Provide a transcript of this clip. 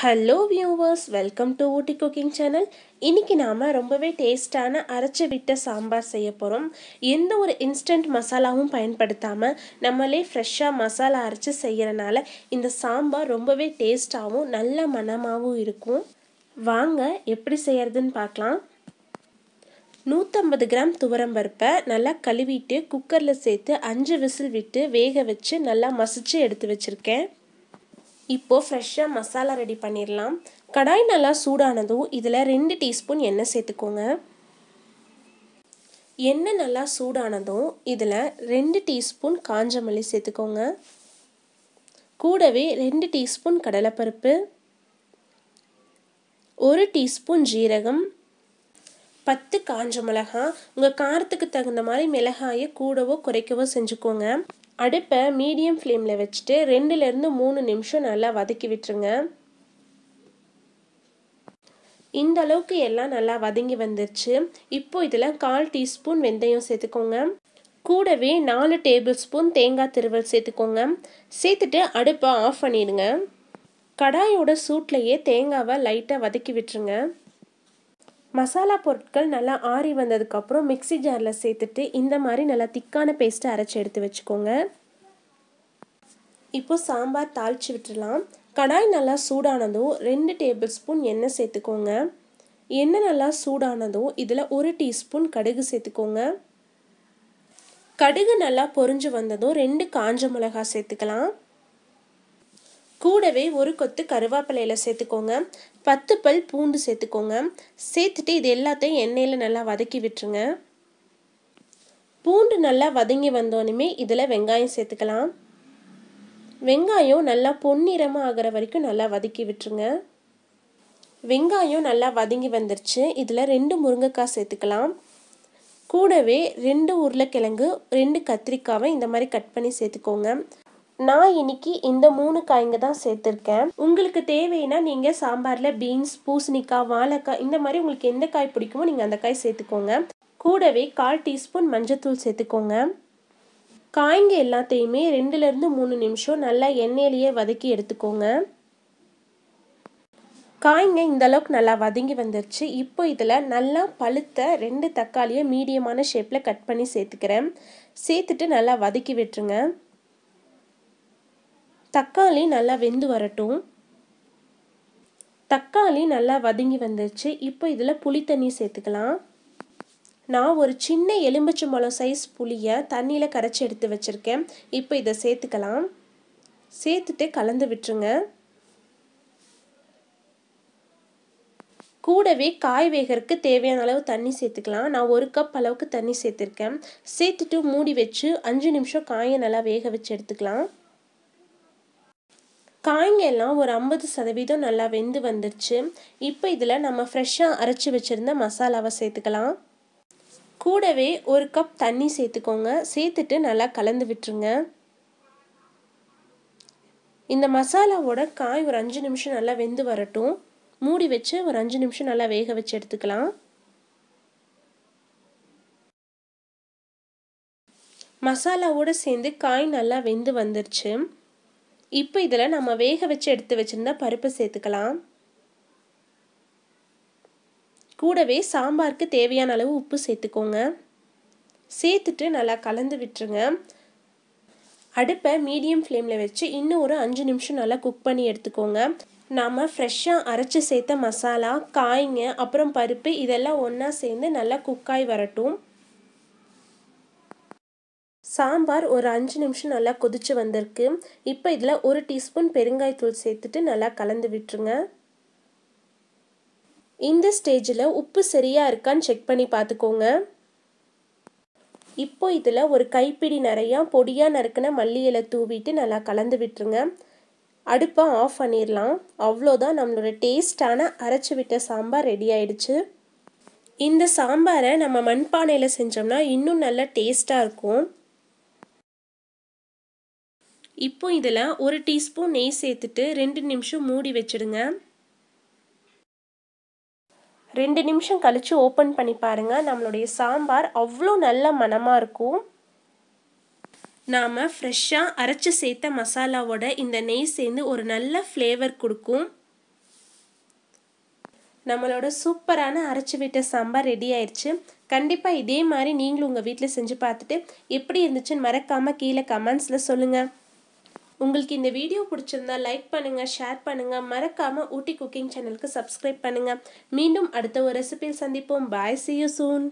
hello viewers welcome to Ooty cooking channel இன்றைக்கி நாம் ரொம்பவே டேஸ்ட்டான அரைச்சி விட்ட சாம்பார் செய்ய போகிறோம் எந்த ஒரு இன்ஸ்டன்ட் மசாலாவும் பயன்படுத்தாமல் நம்மளே ஃப்ரெஷ்ஷாக மசாலா அரைச்சி செய்கிறனால இந்த சாம்பார் ரொம்பவே டேஸ்ட்டாகவும் நல்ல மனமாகவும் இருக்கும் வாங்க எப்படி செய்கிறதுன்னு பார்க்கலாம் நூற்றம்பது கிராம் துவரம் பருப்பை நல்லா கழுவிட்டு குக்கரில் சேர்த்து அஞ்சு விசில் விட்டு வேக வச்சு நல்லா மசித்து எடுத்து வச்சுருக்கேன் இப்போது ஃப்ரெஷ்ஷாக மசாலா ரெடி பண்ணிடலாம் கடாய் நல்லா சூடானதும் இதில் ரெண்டு டீஸ்பூன் எண்ணெய் சேர்த்துக்கோங்க எண்ணெய் நல்லா சூடானதும் இதில் ரெண்டு டீஸ்பூன் காஞ்ச மல்லி சேர்த்துக்கோங்க கூடவே ரெண்டு டீஸ்பூன் கடலைப்பருப்பு ஒரு டீஸ்பூன் ஜீரகம் பத்து காஞ்ச மிளகாய் உங்கள் காரத்துக்கு தகுந்த மாதிரி மிளகாயை கூடவோ குறைக்கவோ செஞ்சுக்கோங்க அடுப்பை மீடியம் ஃப்ளேமில் வச்சுட்டு ரெண்டுலேருந்து மூணு நிமிஷம் நல்லா வதக்கி விட்டுருங்க இந்த அளவுக்கு எல்லாம் நல்லா வதங்கி வந்துருச்சு இப்போ இதில் கால் டீஸ்பூன் வெந்தயம் சேர்த்துக்கோங்க கூடவே நாலு டேபிள் ஸ்பூன் தேங்காய் திருவல் சேர்த்துக்கோங்க சேர்த்துட்டு அடுப்பை ஆஃப் பண்ணிடுங்க கடாயோட சூட்லேயே தேங்காவை லைட்டாக வதக்கி விட்டுருங்க மசாலா பொருட்கள் நல்லா ஆறி வந்ததுக்கப்புறம் மிக்சி ஜாரில் சேர்த்துட்டு இந்த மாதிரி நல்லா திக்கான பேஸ்ட்டை அரைச்சி எடுத்து வச்சுக்கோங்க இப்போது சாம்பார் தாளித்து விட்டுடலாம் கடாய் நல்லா சூடானதும் ரெண்டு டேபிள் ஸ்பூன் எண்ணெய் சேர்த்துக்கோங்க எண்ணெய் நல்லா சூடானதும் இதில் ஒரு டீஸ்பூன் கடுகு சேர்த்துக்கோங்க கடுகு நல்லா பொறிஞ்சு வந்ததும் ரெண்டு காஞ்ச மிளகா சேர்த்துக்கலாம் கூடவே ஒரு கொத்து கருவேப்பிலையில் சேர்த்துக்கோங்க பத்து பல் பூண்டு சேர்த்துக்கோங்க சேர்த்துட்டு இது எல்லாத்தையும் எண்ணெயில் நல்லா வதக்கி விட்டுருங்க பூண்டு நல்லா வதங்கி வந்தோடனே இதில் வெங்காயம் சேர்த்துக்கலாம் வெங்காயம் நல்லா பொன்னிறமாக ஆகிற வரைக்கும் நல்லா வதக்கி விட்டுருங்க வெங்காயம் நல்லா வதங்கி வந்துருச்சு இதில் ரெண்டு முருங்கைக்காய் சேர்த்துக்கலாம் கூடவே ரெண்டு உருளைக்கிழங்கு ரெண்டு கத்திரிக்காவை இந்த மாதிரி கட் பண்ணி சேர்த்துக்கோங்க நான் இன்னைக்கு இந்த மூணு காய்ங்க தான் சேர்த்துருக்கேன் உங்களுக்கு தேவைன்னா நீங்கள் சாம்பாரில் பீன்ஸ் பூசணிக்காய் வாழைக்காய் இந்த மாதிரி உங்களுக்கு எந்த காய் பிடிக்குமோ நீங்கள் அந்த காய் சேர்த்துக்கோங்க கூடவே கால் டீஸ்பூன் மஞ்சத்தூள் சேர்த்துக்கோங்க காய்ங்க எல்லாத்தையுமே ரெண்டுலேருந்து மூணு நிமிஷம் நல்லா எண்ணெயிலேயே வதக்கி எடுத்துக்கோங்க காய்ங்க இந்தளவுக்கு நல்லா வதங்கி வந்துருச்சு இப்போ இதில் நல்லா பழுத்த ரெண்டு தக்காளியை மீடியமான ஷேப்பில் கட் பண்ணி சேர்த்துக்கிறேன் சேர்த்துட்டு நல்லா வதக்கி விட்டுருங்க தக்காளி நல்லா வெந்து வரட்டும் தக்காளி நல்லா வதங்கி வந்துருச்சு இப்போ இதில் புளி தண்ணி சேர்த்துக்கலாம் நான் ஒரு சின்ன எலும்பிச்சம்பழம் சைஸ் புளியை தண்ணியில் கரைச்சி எடுத்து வச்சுருக்கேன் இப்போ இதை சேர்த்துக்கலாம் சேர்த்துட்டு கலந்து விட்டுருங்க கூடவே காய் வேகிறதுக்கு தேவையான அளவு தண்ணி சேர்த்துக்கலாம் நான் ஒரு கப் அளவுக்கு தண்ணி சேர்த்துருக்கேன் சேர்த்துட்டு மூடி வச்சு அஞ்சு நிமிஷம் காயை நல்லா வேக வச்சு எடுத்துக்கலாம் காய்ங்கெல்லாம் ஒரு ஐம்பது சதவீதம் நல்லா வெந்து வந்துருச்சு இப்போ இதில் நம்ம ஃப்ரெஷ்ஷாக அரைச்சி வச்சுருந்த மசாலாவை சேர்த்துக்கலாம் கூடவே ஒரு கப் தண்ணி சேர்த்துக்கோங்க சேர்த்துட்டு நல்லா கலந்து விட்டுருங்க இந்த மசாலாவோட காய் ஒரு அஞ்சு நிமிஷம் நல்லா வெந்து வரட்டும் மூடி வச்சு ஒரு அஞ்சு நிமிஷம் நல்லா வேக வச்சு எடுத்துக்கலாம் மசாலாவோடு சேர்ந்து காய் நல்லா வெந்து வந்துருச்சு இப்போ இதில் நம்ம வேக வச்சு எடுத்து வச்சுருந்த பருப்பு சேர்த்துக்கலாம் கூடவே சாம்பாருக்கு தேவையான அளவு உப்பு சேர்த்துக்கோங்க சேர்த்துட்டு நல்லா கலந்து விட்டுருங்க அடுப்பை மீடியம் ஃப்ளேமில் வச்சு இன்னும் ஒரு அஞ்சு நிமிஷம் நல்லா குக் பண்ணி எடுத்துக்கோங்க நாம் ஃப்ரெஷ்ஷாக அரைச்சி சேர்த்த மசாலா காய்ங்க அப்புறம் பருப்பு இதெல்லாம் ஒன்றா சேர்ந்து நல்லா குக்காய் வரட்டும் சாம்பார் ஒரு அஞ்சு நிமிஷம் நல்லா கொதித்து வந்திருக்கு இப்போ இதில் ஒரு டீஸ்பூன் பெருங்காயத்தூள் சேர்த்துட்டு நல்லா கலந்து விட்டுருங்க இந்த ஸ்டேஜில் உப்பு சரியாக இருக்கான்னு செக் பண்ணி பார்த்துக்கோங்க இப்போ இதில் ஒரு கைப்பிடி நிறையா பொடியாக நறுக்கின மல்லி இலை தூவிட்டு நல்லா கலந்து விட்டுருங்க அடுப்பை ஆஃப் பண்ணிடலாம் அவ்வளோதான் நம்மளோட டேஸ்டான அரைச்சி விட்ட சாம்பார் ரெடி ஆயிடுச்சு இந்த சாம்பாரை நம்ம மண்பானையில் செஞ்சோம்னா இன்னும் நல்லா டேஸ்ட்டாக இருக்கும் இப்போ இதில் ஒரு டீஸ்பூன் நெய் சேர்த்துட்டு ரெண்டு நிமிஷம் மூடி வச்சுடுங்க ரெண்டு நிமிஷம் கழித்து ஓப்பன் பண்ணி பாருங்கள் நம்மளுடைய சாம்பார் அவ்வளோ நல்ல மனமாக இருக்கும் நாம் ஃப்ரெஷ்ஷாக அரைச்சி சேர்த்த மசாலாவோட இந்த நெய் சேர்ந்து ஒரு நல்ல ஃப்ளேவர் கொடுக்கும் நம்மளோட சூப்பரான அரைச்சி விட்ட சாம்பார் ரெடி ஆயிடுச்சு கண்டிப்பாக இதே மாதிரி நீங்களும் உங்கள் வீட்டில் செஞ்சு பார்த்துட்டு எப்படி இருந்துச்சுன்னு மறக்காமல் கீழே கமெண்ட்ஸில் சொல்லுங்கள் உங்களுக்கு இந்த வீடியோ பிடிச்சிருந்தா லைக் பண்ணுங்கள் ஷேர் பண்ணுங்கள் மறக்காமல் ஊட்டி குக்கிங் சேனலுக்கு சப்ஸ்கிரைப் பண்ணுங்கள் மீண்டும் அடுத்த ஒரு ரெசிபியில் சந்திப்போம் பாய் சி யூ சூன்